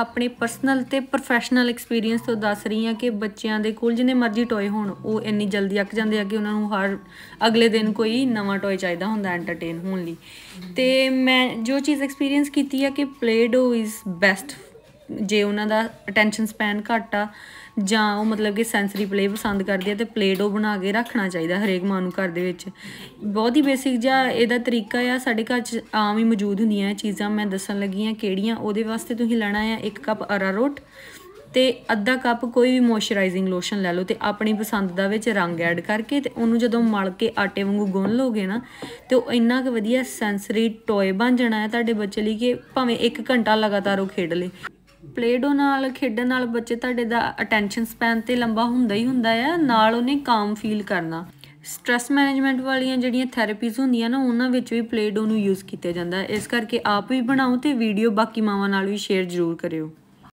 ਆਪਣੇ ਪਰਸਨਲ ਤੇ professional experience ਤੋਂ ਦੱਸ ਰਹੀ ਹਾਂ ਕਿ ਬੱਚਿਆਂ ਦੇ ਕੋਲ ਜਿੰਨੇ ਮਰਜ਼ੀ ਟੌਏ ਹੋਣ ਉਹ ਇੰਨੀ ਜਲਦੀ ਅੱਕ ਜਾਂਦੇ ਆ ਕਿ ਉਹਨਾਂ ਨੂੰ ਹਰ ਅਗਲੇ ਦਿਨ ਕੋਈ ਨਵਾਂ ਟੌਏ ਚਾਹੀਦਾ ਹੁੰਦਾ ਐਂਟਰਟੇਨ ਹੋਣ ਲਈ ਤੇ ਮੈਂ ਜੋ ਚੀਜ਼ ਐਕਸਪੀਰੀਅੰਸ ਕੀਤੀ ਆ ਕਿ ਪਲੇਡੋ ਇਜ਼ ਬੈਸਟ ਜੇ ਉਹਨਾਂ ਦਾ ਅਟੈਂਸ਼ਨ ਸਪੈਨ ਘੱਟ ਆ ਜਾਂ ਉਹ ਮਤਲਬ ਕਿ ਸੈਂਸਰੀ ਪਲੇ ਪਸੰਦ ਕਰਦੇ ਆ ਤੇ ਪਲੇਡੋ ਬਣਾ ਕੇ ਰੱਖਣਾ ਚਾਹੀਦਾ ਹਰੇਕ ਮਾਂ ਨੂੰ ਘਰ ਦੇ ਵਿੱਚ ਬਹੁਤ ਹੀ ਬੇਸਿਕ ਜਿਹਾ ਇਹਦਾ ਤਰੀਕਾ ਆ ਸਾਡੇ ਘਰ 'ਚ ਆਮ ਹੀ ਮੌਜੂਦ ਹੁੰਦੀਆਂ ਇਹ ਚੀਜ਼ਾਂ ਮੈਂ ਦੱਸਣ ਲੱਗੀ ਆ ਕਿਹੜੀਆਂ ਉਹਦੇ ਵਾਸਤੇ ਤੁਸੀਂ ਲੈਣਾ ਆ ਇੱਕ ਕੱਪ ਅਰਾਰੋਟ ਤੇ ਅੱਧਾ ਕੱਪ ਕੋਈ ਵੀ ਮੋਇਸਚਰਾਈਜ਼ਿੰਗ ਲੋਸ਼ਨ ਲੈ ਲਓ ਤੇ ਆਪਣੀ ਪਸੰਦ ਦਾ ਵਿੱਚ ਰੰਗ ਐਡ ਕਰਕੇ ਤੇ ਉਹਨੂੰ ਜਦੋਂ ਮਲ ਕੇ ਆਟੇ ਵਾਂਗੂ ਗੁੰਨ ਲੋਗੇ ਨਾ ਤੇ ਉਹ ਇੰਨਾ ਕੁ ਵਧੀਆ ਸੈਂਸਰੀ ਟੋਏ ਬਣ ਜਾਣਾ ਹੈ ਤੁਹਾਡੇ ਬੱਚੇ ਲਈ ਕਿ ਭਾਵੇਂ 1 ਘੰਟਾ ਲਗਾਤਾਰ ਉਹ ਖੇਡ ਲੇ ਪਲੇਡੋ ਨਾਲ ਖੇਡਣ ਨਾਲ ਬੱਚੇ ਤੁਹਾਡੇ ਦਾ ਅਟੈਂਸ਼ਨ ਸਪੈਨ ਤੇ ਲੰਬਾ ਹੁੰਦਾ ਹੀ ਹੁੰਦਾ ਆ ਨਾਲ ਉਹਨੇ ਕਾਮ ਫੀਲ ਕਰਨਾ ਸਟ्रेस ਮੈਨੇਜਮੈਂਟ ਵਾਲੀਆਂ ਜਿਹੜੀਆਂ ਥੈਰੇਪੀਜ਼ ਹੁੰਦੀਆਂ ਨਾ ਉਹਨਾਂ ਵਿੱਚ ਵੀ ਪਲੇਡੋ ਨੂੰ ਯੂਜ਼ ਕੀਤਾ ਜਾਂਦਾ ਇਸ ਕਰਕੇ ਆਪ ਵੀ ਬਣਾਓ ਤੇ ਵੀਡੀਓ ਬਾਕੀ ਮਾਵਾਂ ਨਾਲ ਵੀ ਸ਼ੇਅਰ ਜ਼ਰੂਰ ਕਰਿਓ